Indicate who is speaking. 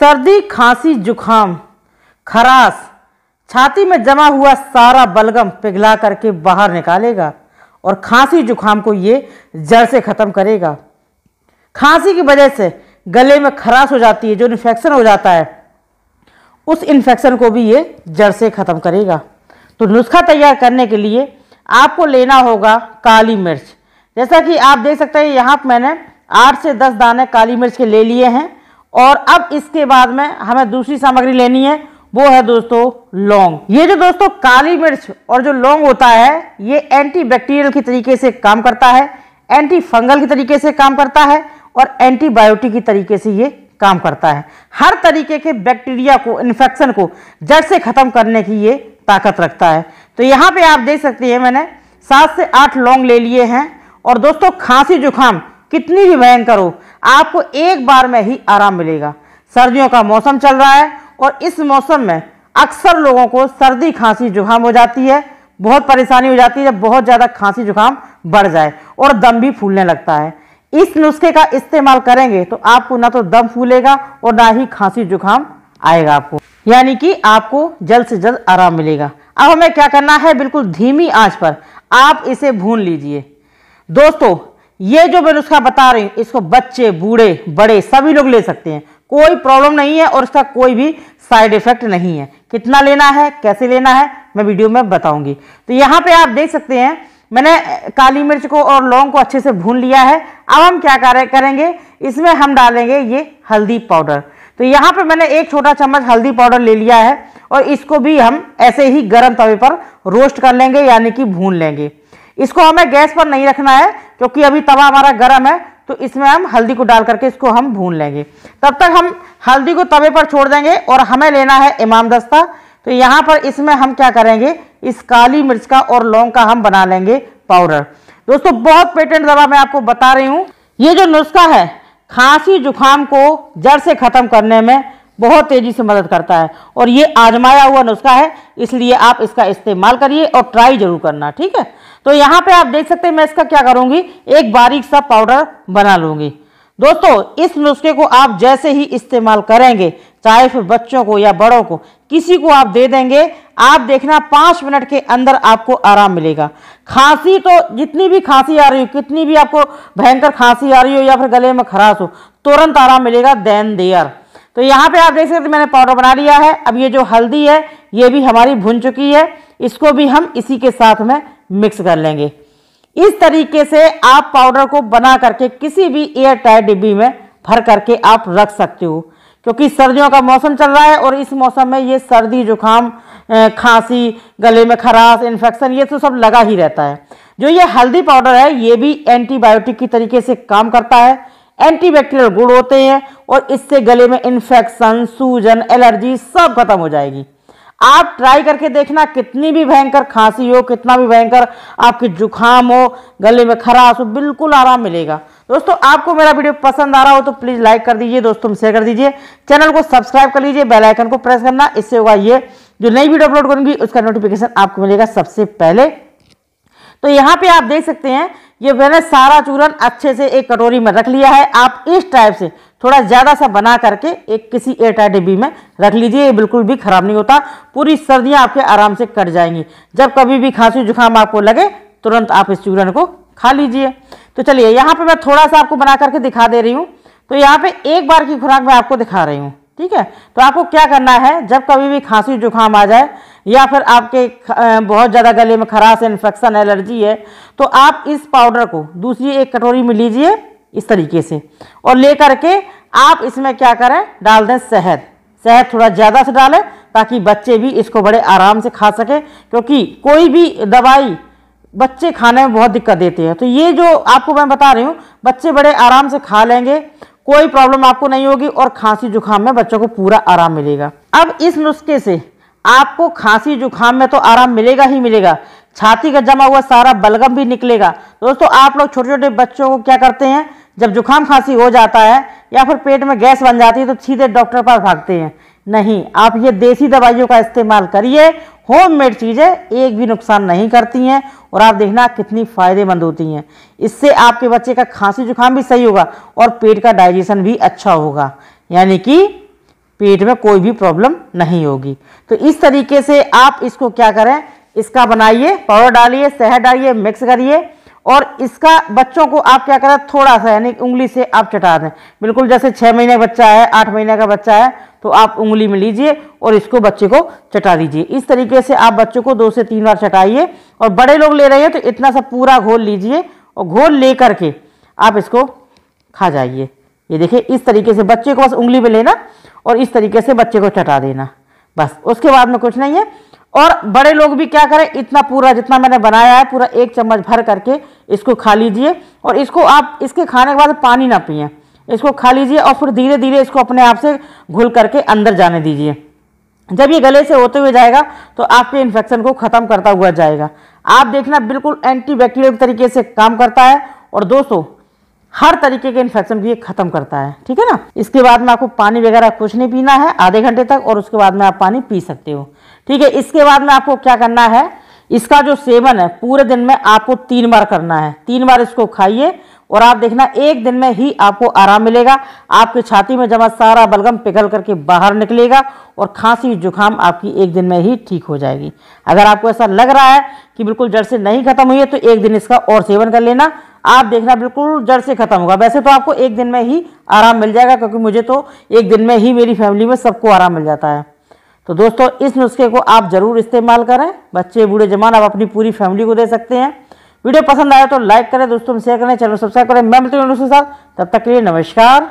Speaker 1: सर्दी खांसी जुखाम खराश छाती में जमा हुआ सारा बलगम पिघला करके बाहर निकालेगा और खांसी जुखाम को ये जड़ से ख़त्म करेगा खांसी की वजह से गले में खराश हो जाती है जो इन्फेक्शन हो जाता है उस इन्फेक्शन को भी ये जड़ से ख़त्म करेगा तो नुस्खा तैयार करने के लिए आपको लेना होगा काली मिर्च जैसा कि आप देख सकते हैं यहाँ मैंने आठ से दस दाने काली मिर्च के ले लिए हैं और अब इसके बाद में हमें दूसरी सामग्री लेनी है वो है दोस्तों लौंग ये जो दोस्तों काली मिर्च और जो लौंग होता है ये एंटी बैक्टीरियल की तरीके से काम करता है एंटी फंगल की तरीके से काम करता है और एंटीबायोटिक की तरीके से ये काम करता है हर तरीके के बैक्टीरिया को इन्फेक्शन को जड़ से ख़त्म करने की ये ताकत रखता है तो यहाँ पे आप देख सकते हैं मैंने सात से आठ लौंग ले लिए हैं और दोस्तों खांसी जुकाम कितनी भी भयंकर हो आपको एक बार में ही आराम मिलेगा सर्दियों का मौसम चल रहा है और इस मौसम में अक्सर लोगों को सर्दी खांसी जुकाम हो जाती है बहुत परेशानी हो जाती है जब बहुत ज़्यादा खांसी जुकाम बढ़ जाए और दम भी फूलने लगता है इस नुस्खे का इस्तेमाल करेंगे तो आपको ना तो दम फूलेगा और ना ही खांसी जुकाम आएगा आपको यानी कि आपको जल्द से जल्द आराम मिलेगा अब हमें क्या करना है बिल्कुल धीमी आंच पर आप इसे भून लीजिए दोस्तों ये जो मैं नुस्खा बता रही हूँ इसको बच्चे बूढ़े बड़े सभी लोग ले सकते हैं कोई प्रॉब्लम नहीं है और इसका कोई भी साइड इफेक्ट नहीं है कितना लेना है कैसे लेना है मैं वीडियो में बताऊंगी तो यहाँ पे आप देख सकते हैं मैंने काली मिर्च को और लौंग को अच्छे से भून लिया है अब हम क्या करेंगे इसमें हम डालेंगे ये हल्दी पाउडर तो यहाँ पर मैंने एक छोटा चम्मच हल्दी पाउडर ले लिया है और इसको भी हम ऐसे ही गर्म तवे पर रोस्ट कर लेंगे यानी कि भून लेंगे इसको हमें गैस पर नहीं रखना है क्योंकि अभी तवा हमारा गर्म है तो इसमें हम हल्दी को डाल करके इसको हम भून लेंगे तब तक हम हल्दी को तवे पर छोड़ देंगे और हमें लेना है इमाम दस्ता तो यहाँ पर इसमें हम क्या करेंगे इस काली मिर्च का और लौंग का हम बना लेंगे पाउडर दोस्तों बहुत पेटेंट दवा मैं आपको बता रही हूँ ये जो नुस्खा है खांसी जुखाम को जड़ से ख़त्म करने में बहुत तेज़ी से मदद करता है और ये आजमाया हुआ नुस्खा है इसलिए आप इसका इस्तेमाल करिए और ट्राई ज़रूर करना ठीक है तो यहाँ पे आप देख सकते हैं मैं इसका क्या करूंगी एक बारीक सा पाउडर बना लूंगी दोस्तों इस नुस्खे को आप जैसे ही इस्तेमाल करेंगे चाहे फिर बच्चों को या बड़ों को किसी को आप दे देंगे आप देखना पाँच मिनट के अंदर आपको आराम मिलेगा खांसी तो जितनी भी खांसी आ रही हो कितनी भी आपको भयंकर खांसी आ रही हो या फिर गले में खराश हो तुरंत आराम मिलेगा देन देयर तो यहाँ पे आप देख सकते मैंने पाउडर बना लिया है अब ये जो हल्दी है ये भी हमारी भुन चुकी है इसको भी हम इसी के साथ में मिक्स कर लेंगे इस तरीके से आप पाउडर को बना करके किसी भी एयर टाइट डिब्बी में भर करके आप रख सकते हो क्योंकि सर्दियों का मौसम चल रहा है और इस मौसम में ये सर्दी जुकाम खांसी गले में खराश इन्फेक्शन ये तो सब लगा ही रहता है जो ये हल्दी पाउडर है ये भी एंटीबायोटिक की तरीके से काम करता है एंटीबैक्टीरियल गुड़ होते हैं और इससे गले में इन्फेक्शन सूजन एलर्जी सब खत्म हो जाएगी आप ट्राई करके देखना कितनी भी भयंकर खांसी हो कितना भी भयंकर आपकी जुखाम हो गले में खराश हो बिल्कुल आराम मिलेगा दोस्तों आपको मेरा वीडियो पसंद आ रहा हो तो प्लीज़ लाइक कर दीजिए दोस्तों में शेयर कर दीजिए चैनल को सब्सक्राइब कर लीजिए बेल आइकन को प्रेस करना इससे होगा ये जो नई वीडियो अपलोड करूंगी उसका नोटिफिकेशन आपको मिलेगा सबसे पहले तो यहाँ पे आप देख सकते हैं ये मैंने सारा चूरन अच्छे से एक कटोरी में रख लिया है आप इस टाइप से थोड़ा ज़्यादा सा बना करके एक किसी एटा डिब्बी में रख लीजिए ये बिल्कुल भी ख़राब नहीं होता पूरी सर्दियाँ आपके आराम से कट जाएंगी जब कभी भी खांसी जुकाम आपको लगे तुरंत आप इस चूरण को खा लीजिए तो चलिए यहाँ पर मैं थोड़ा सा आपको बना करके दिखा दे रही हूँ तो यहाँ पे एक बार की खुराक मैं आपको दिखा रही हूँ ठीक है तो आपको क्या करना है जब कभी भी खांसी जुकाम आ जाए या फिर आपके बहुत ज़्यादा गले में खराश है इन्फेक्शन एलर्जी है तो आप इस पाउडर को दूसरी एक कटोरी में लीजिए इस तरीके से और ले करके आप इसमें क्या करें डाल दें शहद शहद थोड़ा ज़्यादा से डालें ताकि बच्चे भी इसको बड़े आराम से खा सकें क्योंकि कोई भी दवाई बच्चे खाने में बहुत दिक्कत देते हैं तो ये जो आपको मैं बता रही हूँ बच्चे बड़े आराम से खा लेंगे कोई प्रॉब्लम आपको नहीं होगी और खांसी जुकाम में बच्चों को पूरा आराम मिलेगा अब इस नुस्खे से आपको खांसी जुकाम में तो आराम मिलेगा ही मिलेगा छाती का जमा हुआ सारा बलगम भी निकलेगा दोस्तों आप लोग छोटे छोटे बच्चों को क्या करते हैं जब जुकाम खांसी हो जाता है या फिर पेट में गैस बन जाती है तो सीधे डॉक्टर पास भागते हैं नहीं आप ये देसी दवाइयों का इस्तेमाल करिए होममेड चीज़ें एक भी नुकसान नहीं करती हैं और आप देखना कितनी फ़ायदेमंद होती हैं इससे आपके बच्चे का खांसी जुकाम भी सही होगा और पेट का डाइजेशन भी अच्छा होगा यानी कि पेट में कोई भी प्रॉब्लम नहीं होगी तो इस तरीके से आप इसको क्या करें इसका बनाइए पाउडर डालिए शहद डालिए मिक्स करिए और इसका बच्चों को आप क्या करें थोड़ा सा यानी उंगली से आप चटा दें बिल्कुल जैसे छः महीने का बच्चा है आठ महीने का बच्चा है तो आप उंगली में लीजिए और इसको बच्चे को चटा दीजिए इस तरीके से आप बच्चों को दो से तीन बार चटाइए और बड़े लोग ले रहे हैं तो इतना सा पूरा घोल लीजिए और घोल ले करके आप इसको खा जाइए ये देखिए इस तरीके से बच्चे को बस उंगली में लेना और इस तरीके से बच्चे को चटा देना बस उसके बाद में कुछ नहीं है और बड़े लोग भी क्या करें इतना पूरा जितना मैंने बनाया है पूरा एक चम्मच भर करके इसको खा लीजिए और इसको आप इसके खाने के बाद पानी ना पिए इसको खा लीजिए और फिर धीरे धीरे इसको अपने आप से घुल करके अंदर जाने दीजिए जब ये गले से होते हुए जाएगा तो आपके इन्फेक्शन को ख़त्म करता हुआ जाएगा आप देखना बिल्कुल एंटीबैक्टीरियल तरीके से काम करता है और दोस्तों हर तरीके के इन्फेक्शन भी ये खत्म करता है ठीक है ना इसके बाद में आपको पानी वगैरह कुछ नहीं पीना है आधे घंटे तक और उसके बाद में आप पानी पी सकते हो ठीक है इसके बाद में आपको क्या करना है इसका जो सेवन है पूरे दिन में आपको तीन बार करना है तीन बार इसको खाइए और आप देखना एक दिन में ही आपको आराम मिलेगा आपकी छाती में जमा सारा बलगम पिघल करके बाहर निकलेगा और खांसी जुकाम आपकी एक दिन में ही ठीक हो जाएगी अगर आपको ऐसा लग रहा है कि बिल्कुल जड़ से नहीं खत्म हुई है तो एक दिन इसका और सेवन कर लेना आप देखना बिल्कुल जड़ से खत्म होगा वैसे तो आपको एक दिन में ही आराम मिल जाएगा क्योंकि मुझे तो एक दिन में ही मेरी फैमिली में सबको आराम मिल जाता है तो दोस्तों इस नुस्खे को आप ज़रूर इस्तेमाल करें बच्चे बूढ़े जवान आप अपनी पूरी फैमिली को दे सकते हैं वीडियो पसंद आया तो लाइक करें दोस्तों में शेयर करें चैनल सब्सक्राइब करें मैं मिलती हूँ दोस्तों साथ तब तक के लिए नमस्कार